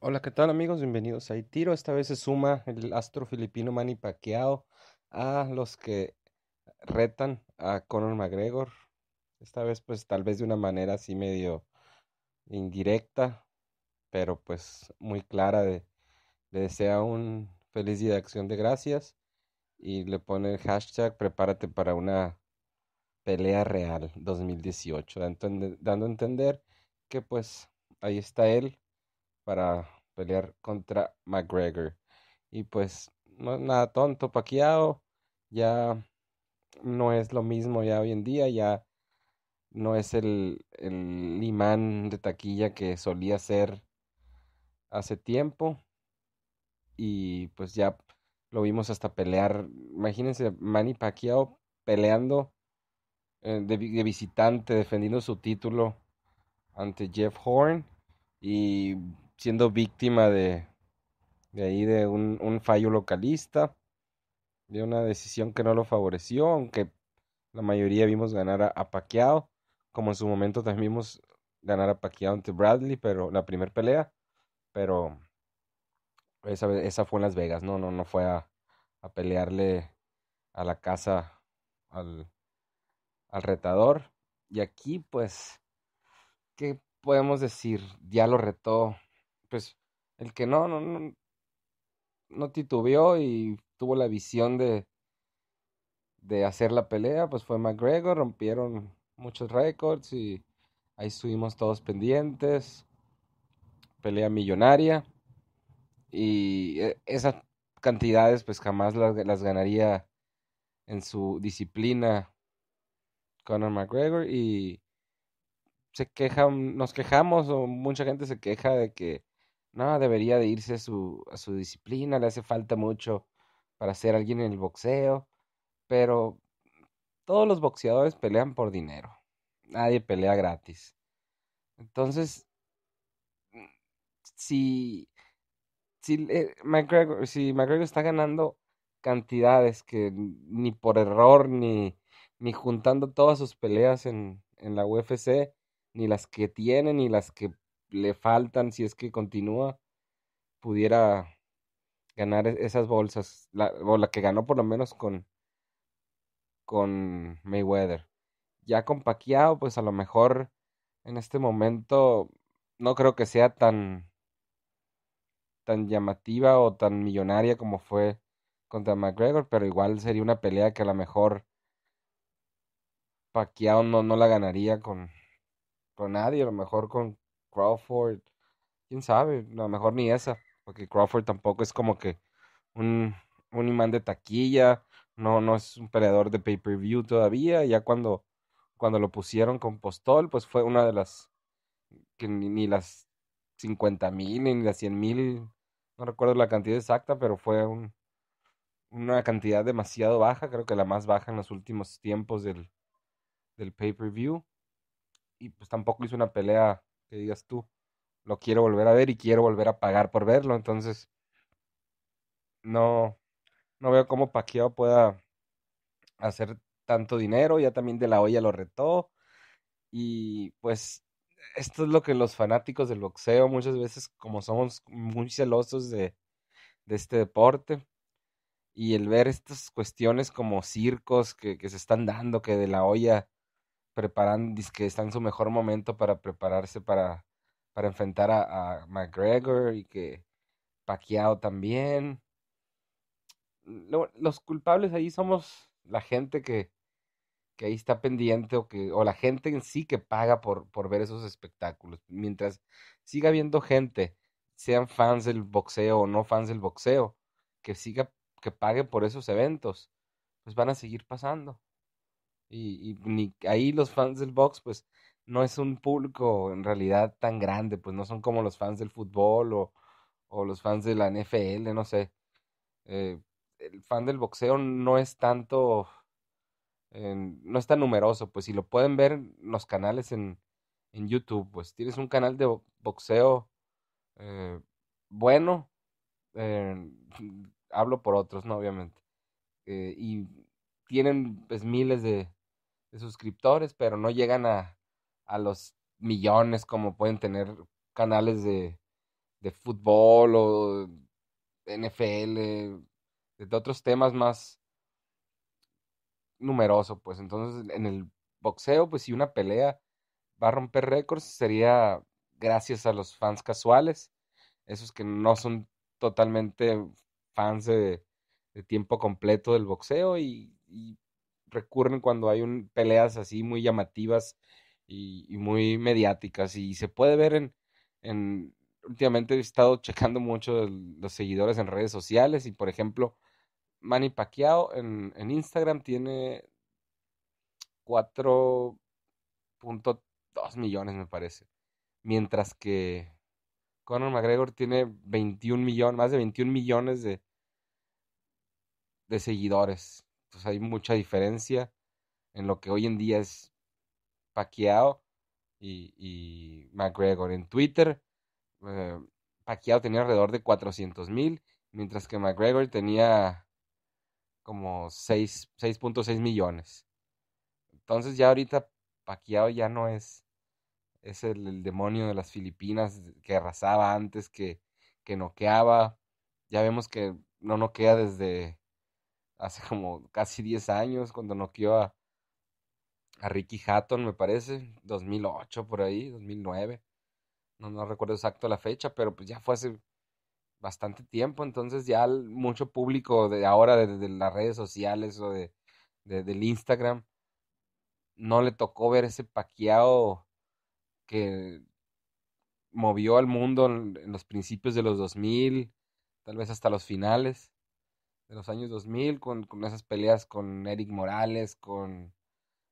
Hola, ¿qué tal amigos? Bienvenidos a Itiro. Esta vez se suma el astro filipino Manny Pacquiao a los que retan a Conor McGregor. Esta vez pues tal vez de una manera así medio indirecta, pero pues muy clara le desea un feliz día de acción de gracias y le pone el hashtag prepárate para una pelea real 2018, dando, dando a entender que pues ahí está él para pelear contra McGregor. Y pues, no, nada tonto, Paquiao ya no es lo mismo ya hoy en día, ya no es el, el imán de taquilla que solía ser hace tiempo. Y pues ya lo vimos hasta pelear. Imagínense Manny Pacquiao peleando eh, de, de, visitante, defendiendo su título ante Jeff Horn. Y siendo víctima de, ahí de un, fallo localista, de una decisión que no lo favoreció, aunque la mayoría vimos ganar a, Paquiao como en su momento también vimos ganar a Pacquiao ante Bradley, pero la primera pelea, pero esa, fue en Las Vegas, no, no, no fue a, a pelearle a la casa al, al retador. Y aquí, pues, ¿qué podemos decir? Ya lo retó pues el que no, no, no, no titubeó y tuvo la visión de, de hacer la pelea, pues fue McGregor, rompieron muchos récords y ahí estuvimos todos pendientes, pelea millonaria y eh, esas cantidades pues jamás las, las ganaría en su disciplina Conor McGregor y se quejan, nos quejamos o mucha gente se queja de que no, debería de irse a su, disciplina, le hace falta mucho para ser alguien en el boxeo, pero todos los boxeadores pelean por dinero, nadie pelea gratis. Entonces, mm, si, si eh, McGregor, si está ganando cantidades que ni por error, ni, juntando todas sus peleas en, en la UFC, ni las que tiene, ni las que le faltan, si es que continúa, pudiera ganar e-, esas bolsas, la, o la que ganó por lo menos con, con Mayweather. Ya con Pacquiao, pues a lo mejor en este momento no creo que sea tan, tan llamativa o tan millonaria como fue contra McGregor, pero igual sería una pelea que a lo mejor Pacquiao no, no la ganaría con, con nadie, a lo mejor con Crawford, quién sabe, a lo mejor ni esa, porque Crawford tampoco es como que un, un imán de taquilla, no, no es un peleador de pay-per-view todavía, ya cuando, cuando lo pusieron con Postol, pues fue una de las que ni, las 50 mil ni las 100 mil, no recuerdo la cantidad exacta, pero fue un, una cantidad demasiado baja, creo que la más baja en los últimos tiempos del, del pay-per-view. Y pues tampoco hizo una pelea que digas tú, lo quiero volver a ver y quiero volver a pagar por verlo. Entonces, no, no veo cómo Paquiao pueda hacer tanto dinero. Ya también de la olla lo retó. Y pues esto es lo que los fanáticos del boxeo muchas veces, como somos muy celosos de, de este deporte, y el ver estas cuestiones como circos que, que, se están dando, que de la olla preparan, dice que está en su mejor momento para prepararse para, para enfrentar a, McGregor y que Paquiao también. los culpables ahí somos la gente que, ahí está pendiente o, que, la gente en sí que paga por, por ver esos espectáculos. Mientras siga habiendo gente, sean fans del boxeo o no fans del boxeo, que siga, que pague por esos eventos, pues van a seguir pasando. Y, y ni, ahí los fans del box, pues no es un público en realidad tan grande, pues no son como los fans del fútbol o, o los fans de la NFL, no sé. Eh, el fan del boxeo no es tanto, no es tan numeroso, pues si lo pueden ver los canales en, en YouTube, pues tienes un canal de boxeo eh, bueno, hablo por otros, ¿no? Obviamente. Eh, y tienen pues miles de, de suscriptores, pero no llegan a, los millones como pueden tener canales de, de fútbol o NFL, de otros temas más numeroso, pues entonces en el boxeo, pues si una pelea va a romper récords, sería gracias a los fans casuales, esos que no son totalmente fans de, tiempo completo del boxeo y recurren cuando hay un, peleas así muy llamativas y, muy mediáticas. Y se puede ver en, últimamente he estado checando mucho los seguidores en redes sociales y por ejemplo Manny Pacquiao en, en Instagram tiene 4.2 millones me parece mientras que Conor McGregor tiene 21 millones más de 21 millones de de seguidores pues hay mucha diferencia en lo que hoy en día es Pacquiao y, y McGregor. En Twitter, eh, Paquiao Pacquiao tenía alrededor de 400 mil, mientras que McGregor tenía como 6.6 millones. Entonces ya ahorita Pacquiao ya no es, es el, demonio de las Filipinas que arrasaba antes, que, que noqueaba. Ya vemos que no noquea desde hace como casi 10 años cuando noqueó a, a Ricky Hatton, me parece, 2008 por ahí, 2009. No, no recuerdo exacto la fecha, pero pues ya fue hace bastante tiempo, entonces ya mucho público de ahora, desde las redes sociales o de, del Instagram, no le tocó ver ese paqueado que movió al mundo en, en los principios de los 2000, tal vez hasta los finales de los años 2000, con, con esas peleas con Eric Morales, con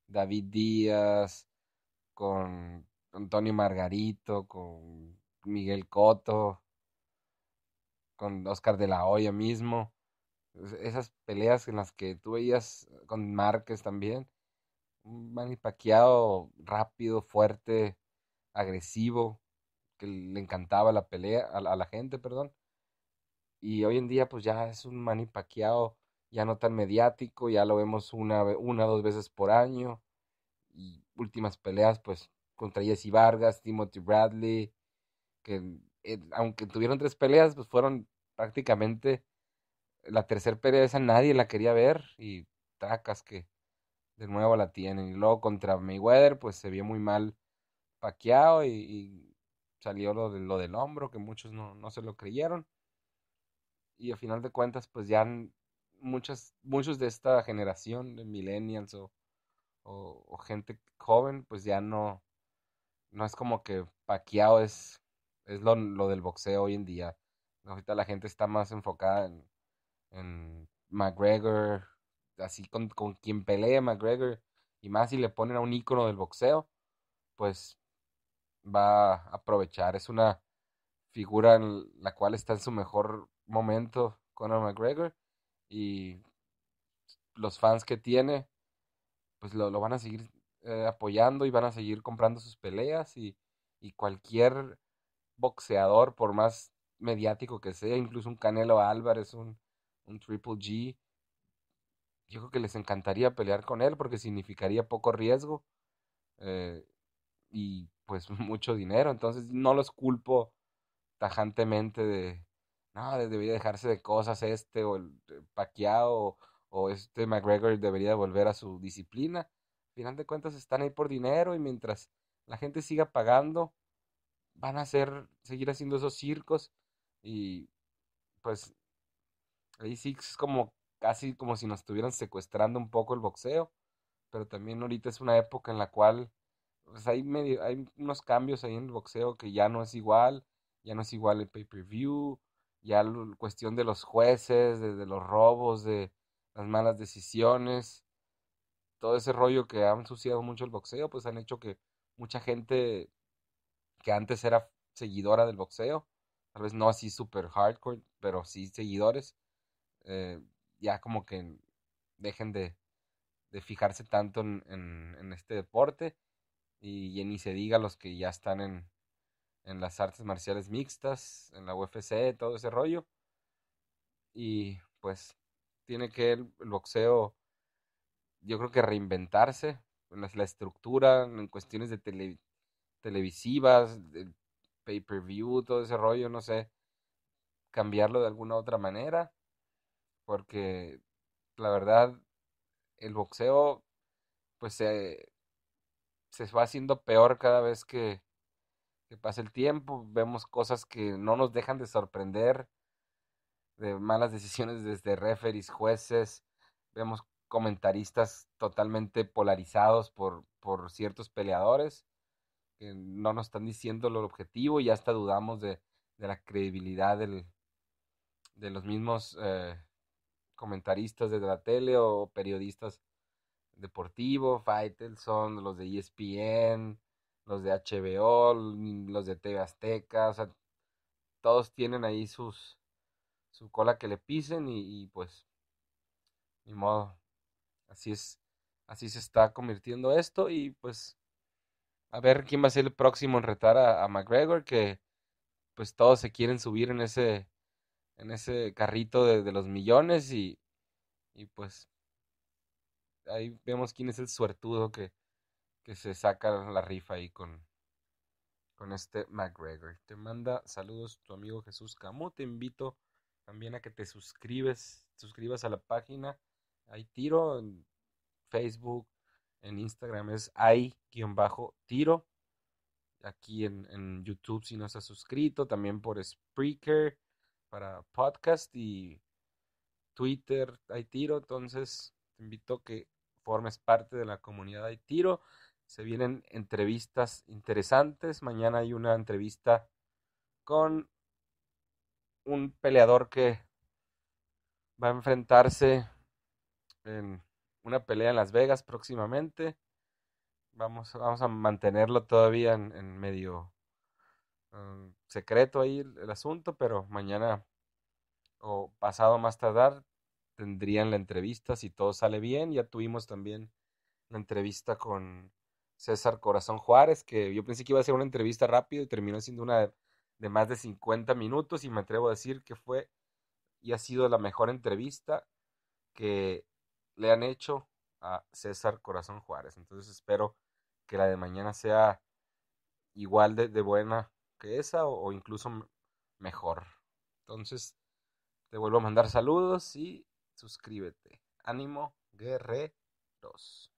David Díaz, con Antonio Margarito, con Miguel Coto, con Oscar de la Hoya mismo. Esas peleas en las que tú veías con Márquez también. Un paqueado, rápido, fuerte, agresivo, que le encantaba la pelea, a, a la gente, perdón y hoy en día pues ya es un Manny paqueado, ya no tan mediático, ya lo vemos una, una dos veces por año y últimas peleas pues contra Jesse Vargas, Timothy Bradley, que aunque tuvieron tres peleas pues fueron prácticamente la tercera pelea esa nadie la quería ver y tacas que de nuevo la tienen y luego contra Mayweather pues se vio muy mal paqueado y, y salió lo, de, lo del hombro que muchos no, no se lo creyeron y al final de cuentas, pues ya muchas, muchos de esta generación de millennials o, gente joven, pues ya no, no es como que paqueado es, es lo, del boxeo hoy en día. Ahorita la gente está más enfocada en, McGregor, así con, con quien pelea McGregor, y más si le ponen a un ícono del boxeo, pues va a aprovechar. Es una figura en la cual está en su mejor momento Conor McGregor y los fans que tiene, pues lo, van a seguir eh, apoyando y van a seguir comprando sus peleas y, cualquier boxeador, por más mediático que sea, incluso un Canelo Álvarez, un, un Triple G, yo creo que les encantaría pelear con él porque significaría poco riesgo eh, y pues mucho dinero. Entonces no los culpo tajantemente de, no, debería dejarse de cosas este o el eh, paqueado o, este McGregor debería volver a su disciplina. Al final de cuentas están ahí por dinero y mientras la gente siga pagando, van a hacer, seguir haciendo esos circos y pues ahí sí es como casi como si nos estuvieran secuestrando un poco el boxeo, pero también ahorita es una época en la cual pues, hay, medio, hay unos cambios ahí en el boxeo que ya no es igual, ya no es igual el pay-per-view, ya la cuestión de los jueces, de, los robos, de las malas decisiones, todo ese rollo que han ensuciado mucho el boxeo, pues han hecho que mucha gente que antes era seguidora del boxeo, tal vez no así super hardcore, pero sí seguidores, eh, ya como que dejen de, fijarse tanto en, este deporte y, y ni se diga los que ya están en, en las artes marciales mixtas, en la UFC, todo ese rollo. Y pues tiene que el, boxeo, yo creo que reinventarse en la, estructura, en cuestiones de televisivas, de pay-per-view, todo ese rollo, no sé, cambiarlo de alguna otra manera, porque la verdad, el boxeo, pues se va haciendo peor cada vez que, que pasa el tiempo, vemos cosas que no nos dejan de sorprender, de malas decisiones desde referees, jueces, vemos comentaristas totalmente polarizados por, ciertos peleadores que no nos están diciendo lo objetivo y hasta dudamos de, la credibilidad de los mismos eh, comentaristas de la tele o periodistas deportivos, Faitelson, los de ESPN, los de HBO, los de TV Azteca, o sea, todos tienen ahí sus su cola que le pisen y, pues ni modo. Así es, así se está convirtiendo esto y pues a ver quién va a ser el próximo en retar a, McGregor que pues todos se quieren subir en ese en ese carrito de, de los millones y, y pues ahí vemos quién es el suertudo que, que se saca la rifa ahí con, con este McGregor. Te manda saludos tu amigo Jesús Camus. Te invito también a que te suscribes, suscribas a la página. Hay tiro en Facebook, en Instagram es hay-tiro. Aquí en, YouTube si no estás suscrito, también por Spreaker para podcast y Twitter hay tiro. Entonces te invito a que formes parte de la comunidad hay tiro. Se vienen entrevistas interesantes. Mañana hay una entrevista con un peleador que va a enfrentarse en una pelea en Las Vegas próximamente. Vamos, vamos a mantenerlo todavía en, medio um, secreto ahí el, el, asunto, pero mañana o pasado más tardar tendrían la entrevista si todo sale bien. Ya tuvimos también la entrevista con César Corazón Juárez, que yo pensé que iba a ser una entrevista rápida y terminó siendo una de, más de 50 minutos y me atrevo a decir que fue y ha sido la mejor entrevista que le han hecho a César Corazón Juárez. Entonces espero que la de mañana sea igual de, buena que esa o, o, incluso mejor. Entonces te vuelvo a mandar saludos y suscríbete. Ánimo, guerreros.